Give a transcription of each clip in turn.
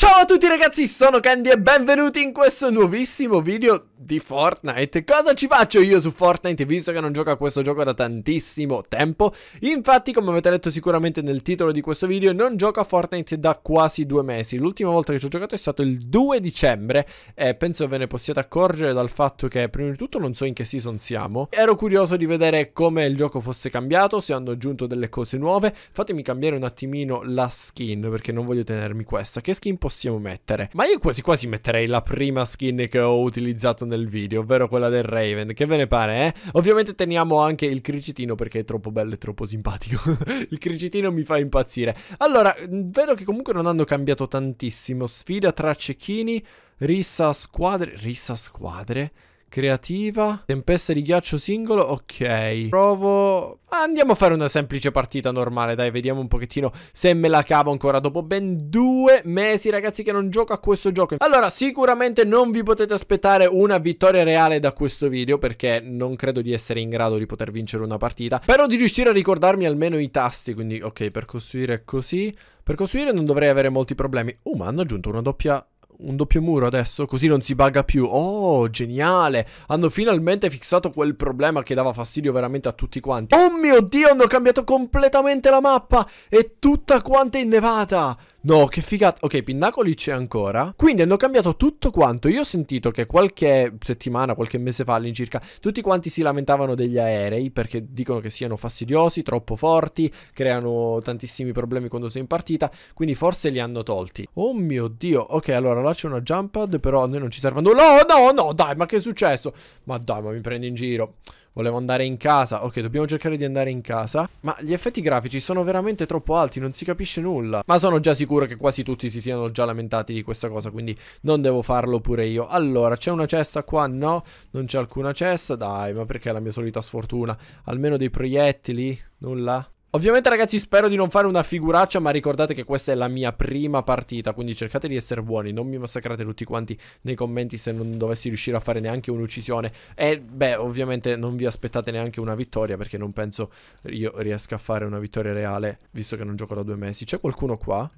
Ciao a tutti ragazzi, sono Candy e benvenuti in questo nuovissimo video di Fortnite Cosa ci faccio io su Fortnite visto che non gioco a questo gioco da tantissimo tempo? Infatti come avete letto sicuramente nel titolo di questo video non gioco a Fortnite da quasi due mesi L'ultima volta che ci ho giocato è stato il 2 dicembre E penso ve ne possiate accorgere dal fatto che prima di tutto non so in che season siamo Ero curioso di vedere come il gioco fosse cambiato, se hanno aggiunto delle cose nuove Fatemi cambiare un attimino la skin perché non voglio tenermi questa Che skin posso possiamo mettere. Ma io quasi quasi metterei la prima skin che ho utilizzato nel video, ovvero quella del Raven. Che ve ne pare, eh? Ovviamente teniamo anche il cricitino perché è troppo bello e troppo simpatico. il cricitino mi fa impazzire. Allora, mm, vedo che comunque non hanno cambiato tantissimo. Sfida tra cecchini, rissa squadre... Rissa squadre? creativa, tempesta di ghiaccio singolo, ok. Provo... Andiamo a fare una semplice partita normale, dai, vediamo un pochettino se me la cavo ancora dopo ben due mesi, ragazzi, che non gioco a questo gioco. Allora, sicuramente non vi potete aspettare una vittoria reale da questo video, perché non credo di essere in grado di poter vincere una partita, però di riuscire a ricordarmi almeno i tasti, quindi ok, per costruire così... Per costruire non dovrei avere molti problemi. Oh, ma hanno aggiunto una doppia un doppio muro adesso, così non si bugga più. Oh, geniale! Hanno finalmente fissato quel problema che dava fastidio veramente a tutti quanti. Oh mio Dio, hanno cambiato completamente la mappa! È tutta quanta innevata! No, che figata. Ok, Pinnacoli c'è ancora. Quindi hanno cambiato tutto quanto. Io ho sentito che qualche settimana, qualche mese fa all'incirca, tutti quanti si lamentavano degli aerei perché dicono che siano fastidiosi, troppo forti, creano tantissimi problemi quando sei in partita. Quindi forse li hanno tolti. Oh mio Dio. Ok, allora là c'è una jump pad, però a noi non ci servono. No, oh, no, no, dai, ma che è successo? Ma dai, ma mi prendi in giro. Volevo andare in casa. Ok, dobbiamo cercare di andare in casa. Ma gli effetti grafici sono veramente troppo alti, non si capisce nulla. Ma sono già sicuro che quasi tutti si siano già lamentati di questa cosa, quindi non devo farlo pure io. Allora, c'è una cesta qua? No, non c'è alcuna cesta. Dai, ma perché è la mia solita sfortuna? Almeno dei proiettili? Nulla? Ovviamente ragazzi spero di non fare una figuraccia ma ricordate che questa è la mia prima partita quindi cercate di essere buoni, non mi massacrate tutti quanti nei commenti se non dovessi riuscire a fare neanche un'uccisione e beh ovviamente non vi aspettate neanche una vittoria perché non penso io riesca a fare una vittoria reale visto che non gioco da due mesi. C'è qualcuno qua?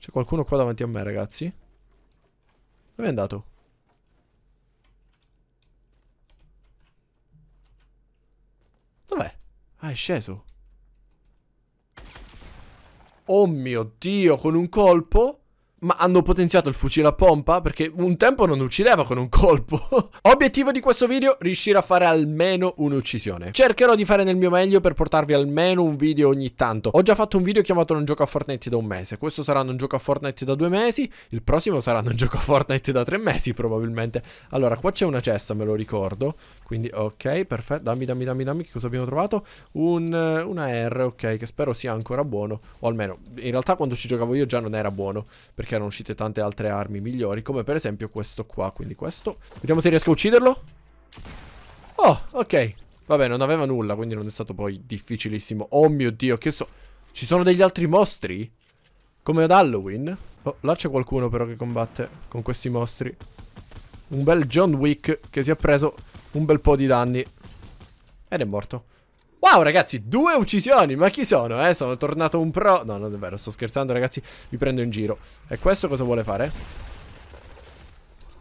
C'è qualcuno qua davanti a me ragazzi? Dove è andato? Ah, è sceso. Oh mio Dio, con un colpo? Ma hanno potenziato il fucile a pompa? Perché un tempo non uccideva con un colpo. Obiettivo di questo video, riuscire a fare almeno un'uccisione. Cercherò di fare nel mio meglio per portarvi almeno un video ogni tanto. Ho già fatto un video chiamato Non gioco a Fortnite da un mese. Questo sarà Non gioco a Fortnite da due mesi. Il prossimo sarà Non gioco a Fortnite da tre mesi probabilmente. Allora, qua c'è una cesta, me lo ricordo. Quindi ok, perfetto, dammi, dammi, dammi, dammi, che cosa abbiamo trovato? Un, eh, una R, ok, che spero sia ancora buono, o almeno, in realtà quando ci giocavo io già non era buono, perché erano uscite tante altre armi migliori, come per esempio questo qua, quindi questo. Vediamo se riesco a ucciderlo. Oh, ok, vabbè, non aveva nulla, quindi non è stato poi difficilissimo. Oh mio Dio, che so... Ci sono degli altri mostri? Come ad Halloween? Oh, là c'è qualcuno però che combatte con questi mostri. Un bel John Wick che si è preso un bel po' di danni. Ed è morto. Wow ragazzi, due uccisioni, ma chi sono eh? Sono tornato un pro... No, non è vero, sto scherzando ragazzi, vi prendo in giro. E questo cosa vuole fare?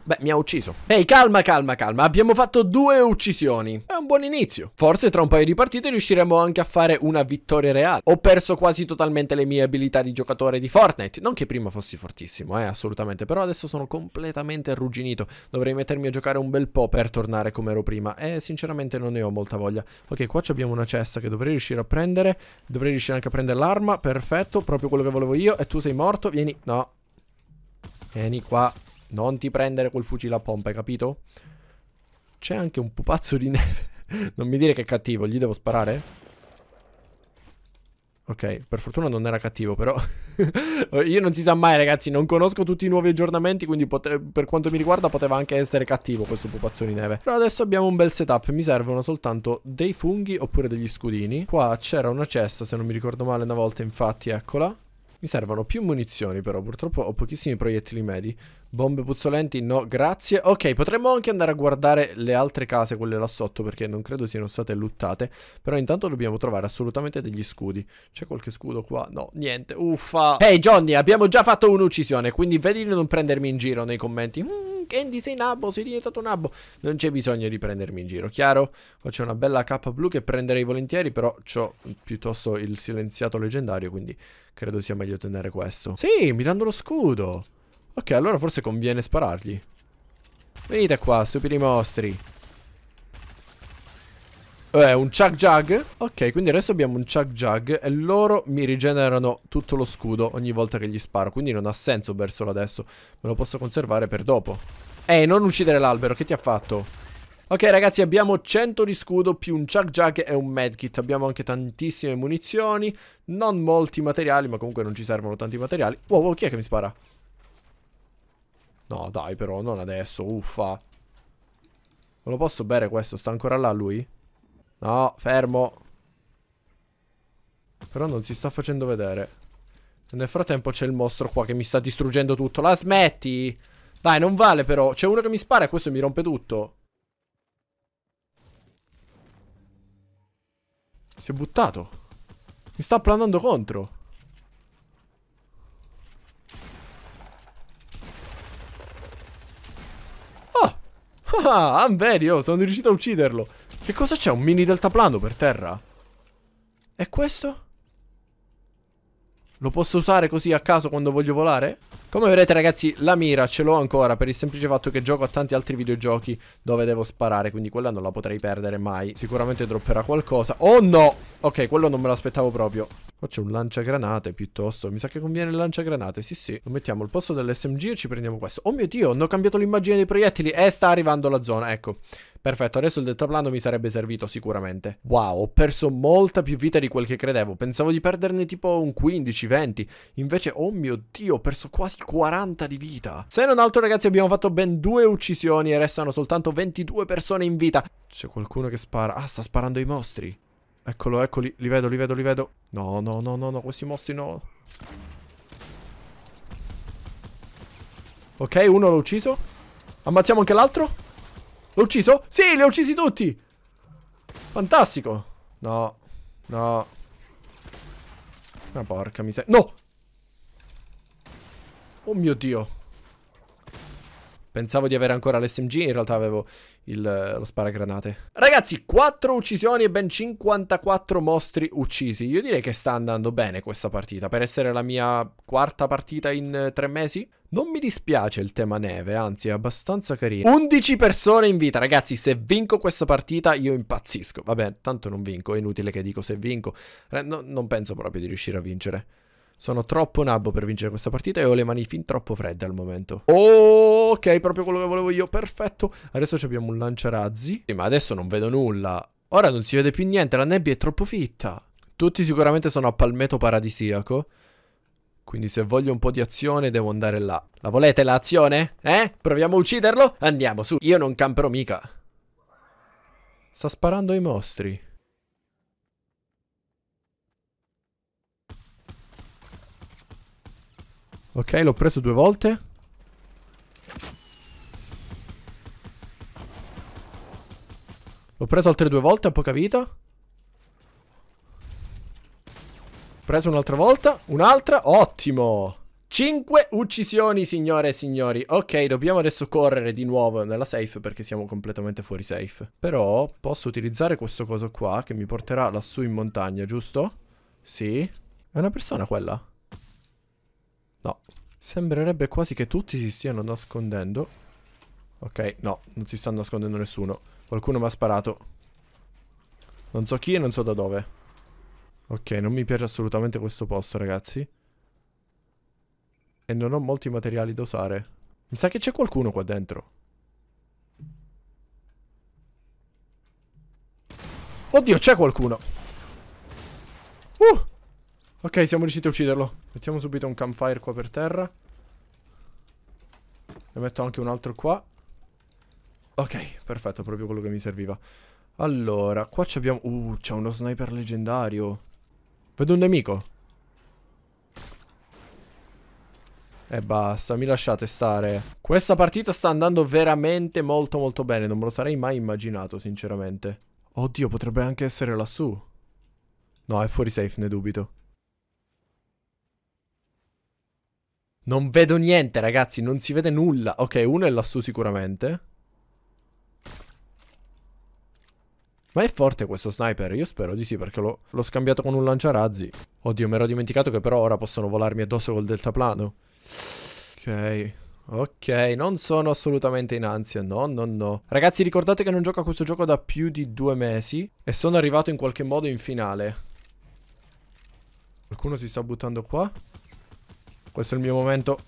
Beh, mi ha ucciso. Ehi, calma, calma, calma. Abbiamo fatto due uccisioni. È un buon inizio. Forse tra un paio di partite riusciremo anche a fare una vittoria reale. Ho perso quasi totalmente le mie abilità di giocatore di Fortnite. Non che prima fossi fortissimo, eh, assolutamente. Però adesso sono completamente arrugginito. Dovrei mettermi a giocare un bel po' per tornare come ero prima. E sinceramente non ne ho molta voglia. Ok, qua abbiamo una cesta che dovrei riuscire a prendere. Dovrei riuscire anche a prendere l'arma. Perfetto, proprio quello che volevo io. E tu sei morto. Vieni. No. Vieni qua. Non ti prendere quel fucile a pompa, hai capito? C'è anche un pupazzo di neve. non mi dire che è cattivo, gli devo sparare? Ok, per fortuna non era cattivo, però. Io non si sa mai, ragazzi. Non conosco tutti i nuovi aggiornamenti. Quindi, per quanto mi riguarda, poteva anche essere cattivo questo pupazzo di neve. Però adesso abbiamo un bel setup. Mi servono soltanto dei funghi oppure degli scudini. Qua c'era una cesta, se non mi ricordo male, una volta, infatti, eccola. Mi servono più munizioni però, purtroppo ho pochissimi proiettili medi. Bombe puzzolenti, no, grazie. Ok, potremmo anche andare a guardare le altre case, quelle là sotto, perché non credo siano state luttate. Però intanto dobbiamo trovare assolutamente degli scudi. C'è qualche scudo qua? No, niente. Uffa. Ehi hey Johnny, abbiamo già fatto un'uccisione, quindi vedi di non prendermi in giro nei commenti. Mm. Andy sei nabbo, sei diventato nabbo. Non c'è bisogno di prendermi in giro, chiaro? Qua c'è una bella cappa blu che prenderei volentieri, però ho piuttosto il silenziato leggendario, quindi credo sia meglio tenere questo. Sì, mi danno lo scudo. Ok, allora forse conviene sparargli. Venite qua, stupidi mostri. Eh, un Chug Jug. Ok, quindi adesso abbiamo un Chug Jug e loro mi rigenerano tutto lo scudo ogni volta che gli sparo. Quindi non ha senso berselo adesso. Me lo posso conservare per dopo. Ehi, non uccidere l'albero, che ti ha fatto? Ok ragazzi abbiamo 100 di scudo più un Chug Jug e un medkit, abbiamo anche tantissime munizioni, non molti materiali ma comunque non ci servono tanti materiali. Wow, wow chi è che mi spara? No dai però, non adesso, uffa. Non lo posso bere questo, sta ancora là lui? No, fermo. Però non si sta facendo vedere. Nel frattempo c'è il mostro qua che mi sta distruggendo tutto. La smetti! Dai, non vale però. C'è uno che mi spara e questo mi rompe tutto. Si è buttato. Mi sta planando contro. Oh! Ah, I'm bad, sono riuscito a ucciderlo. Che cosa c'è? Un mini deltaplano per terra? E questo? Lo posso usare così a caso quando voglio volare? Come vedete ragazzi la mira ce l'ho ancora per il semplice fatto che gioco a tanti altri videogiochi dove devo sparare Quindi quella non la potrei perdere mai Sicuramente dropperà qualcosa Oh no! Ok quello non me l'aspettavo proprio Oh c'è un lanciagranate piuttosto Mi sa che conviene il lanciagranate sì sì Lo mettiamo al posto dell'SMG e ci prendiamo questo Oh mio dio hanno cambiato l'immagine dei proiettili E eh, sta arrivando la zona ecco Perfetto, adesso il deltaplano mi sarebbe servito sicuramente. Wow, ho perso molta più vita di quel che credevo. Pensavo di perderne tipo un 15, 20. Invece, oh mio Dio, ho perso quasi 40 di vita. Se non altro, ragazzi, abbiamo fatto ben due uccisioni e restano soltanto 22 persone in vita. C'è qualcuno che spara. Ah, sta sparando i mostri. Eccolo, eccoli. Li vedo, li vedo, li vedo. No, no, no, no, no, questi mostri no. Ok, uno l'ho ucciso. Ammazziamo anche l'altro. L'ho ucciso? Sì, li ho uccisi tutti! Fantastico! No, no. Ma ah, porca miseria. No! Oh mio Dio. Pensavo di avere ancora l'SMG, in realtà avevo il, lo sparagranate. Ragazzi, 4 uccisioni e ben 54 mostri uccisi. Io direi che sta andando bene questa partita. Per essere la mia quarta partita in 3 eh, mesi, non mi dispiace il tema neve, anzi è abbastanza carino. 11 persone in vita, ragazzi, se vinco questa partita io impazzisco. Vabbè, tanto non vinco, è inutile che dico se vinco. No, non penso proprio di riuscire a vincere. Sono troppo nabbo per vincere questa partita e ho le mani fin troppo fredde al momento. Oh, ok, proprio quello che volevo io, perfetto. Adesso abbiamo un lanciarazzi. Sì, ma adesso non vedo nulla. Ora non si vede più niente, la nebbia è troppo fitta. Tutti sicuramente sono a palmeto paradisiaco. Quindi se voglio un po' di azione devo andare là. La volete l'azione? Eh? Proviamo a ucciderlo? Andiamo, su. Io non camperò mica. Sta sparando ai mostri. Ok, l'ho preso due volte. L'ho preso altre due volte a poca vita. Preso un'altra volta. Un'altra. Ottimo. Cinque uccisioni, signore e signori. Ok, dobbiamo adesso correre di nuovo nella safe perché siamo completamente fuori safe. Però posso utilizzare questo coso qua che mi porterà lassù in montagna, giusto? Sì. È una persona quella? No. Sembrerebbe quasi che tutti si stiano nascondendo. Ok, no, non si sta nascondendo nessuno. Qualcuno mi ha sparato. Non so chi e non so da dove. Ok, non mi piace assolutamente questo posto, ragazzi. E non ho molti materiali da usare. Mi sa che c'è qualcuno qua dentro. Oddio, c'è qualcuno! Ok, siamo riusciti a ucciderlo. Mettiamo subito un campfire qua per terra. Ne metto anche un altro qua. Ok, perfetto, proprio quello che mi serviva. Allora, qua abbiamo... Uh, c'è uno sniper leggendario. Vedo un nemico. E basta, mi lasciate stare. Questa partita sta andando veramente molto molto bene. Non me lo sarei mai immaginato, sinceramente. Oddio, potrebbe anche essere lassù. No, è fuori safe, ne dubito. Non vedo niente, ragazzi, non si vede nulla. Ok, uno è lassù sicuramente. Ma è forte questo sniper? Io spero di sì perché l'ho scambiato con un lanciarazzi. Oddio, mi ero dimenticato che però ora possono volarmi addosso col deltaplano. Ok. Ok, non sono assolutamente in ansia, no, no, no. Ragazzi, ricordate che non gioco a questo gioco da più di due mesi e sono arrivato in qualche modo in finale. Qualcuno si sta buttando qua? Questo è il mio momento.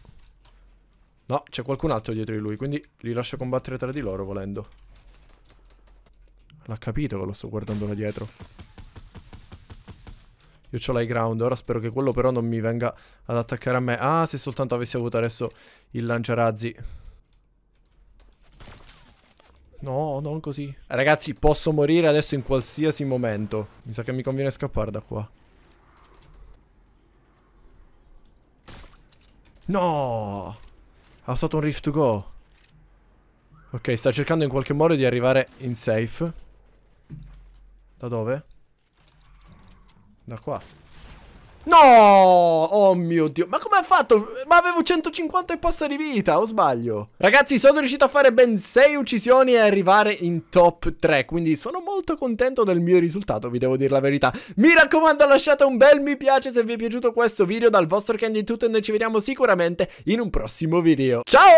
No, c'è qualcun altro dietro di lui, quindi li lascio combattere tra di loro volendo. L'ha capito che lo sto guardando da dietro. Io ho l'high ground, ora spero che quello però non mi venga ad attaccare a me. Ah, se soltanto avessi avuto adesso il lanciarazzi. No, non così. Ragazzi, posso morire adesso in qualsiasi momento. Mi sa che mi conviene scappare da qua. No! Ha usato un Rift to Go. Ok, sta cercando in qualche modo di arrivare in safe. Da dove? Da qua. No! Oh mio Dio, ma come ha fatto? Ma avevo 150 e passa di vita, o sbaglio? Ragazzi, sono riuscito a fare ben 6 uccisioni e arrivare in top 3, quindi sono molto contento del mio risultato, vi devo dire la verità. Mi raccomando, lasciate un bel mi piace se vi è piaciuto questo video, dal vostro Candy Tutto e noi ci vediamo sicuramente in un prossimo video. Ciao!